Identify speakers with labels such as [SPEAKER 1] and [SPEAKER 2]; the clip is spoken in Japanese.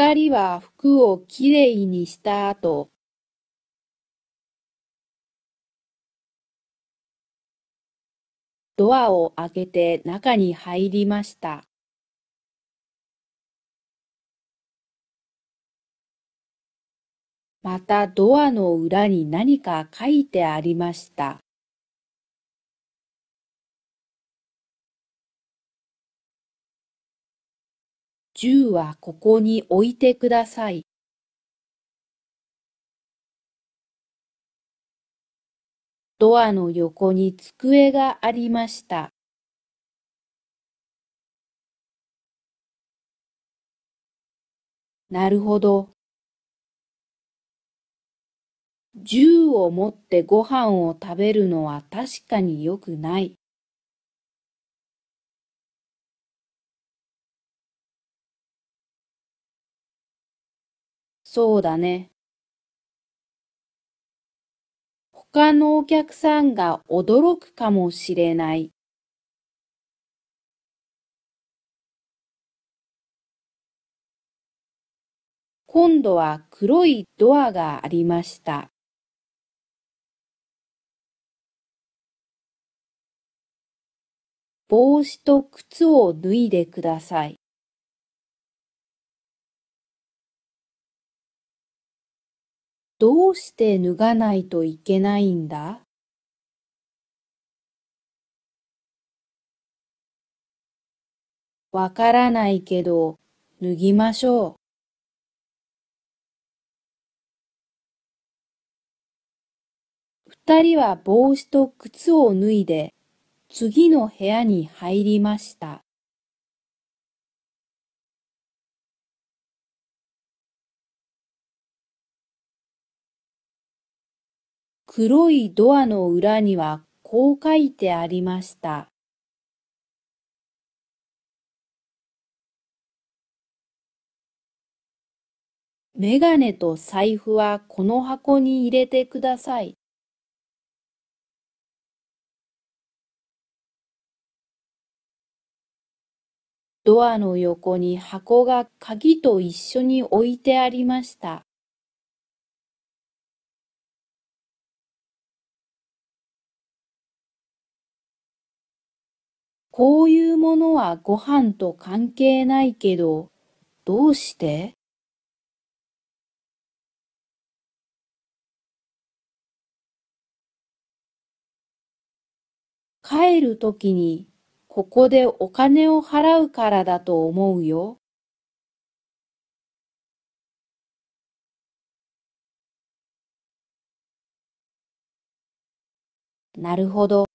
[SPEAKER 1] 二人は服をきれいにしたあと、ドアを開けて中に入りました。またドアの裏に何か書いてありました。銃はここに置いてください。ドアの横に机がありました。なるほど。銃を持ってご飯を食べるのは確かに良くない。そうだね。他のお客さんが驚くかもしれない。今度は黒いドアがありました。帽子と靴を脱いでください。どうして脱がないといけないんだ？わからないけど、脱ぎましょう。二人は帽子と靴を脱いで、次の部屋に入りました。黒いドアの裏にはこう書いてありました。メガネと財布はこの箱に入れてください。ドアの横に箱が鍵と一緒に置いてありました。こういうものはご飯と関係ないけど、どうして帰るときに、ここでお金を払うからだと思うよ。なるほど。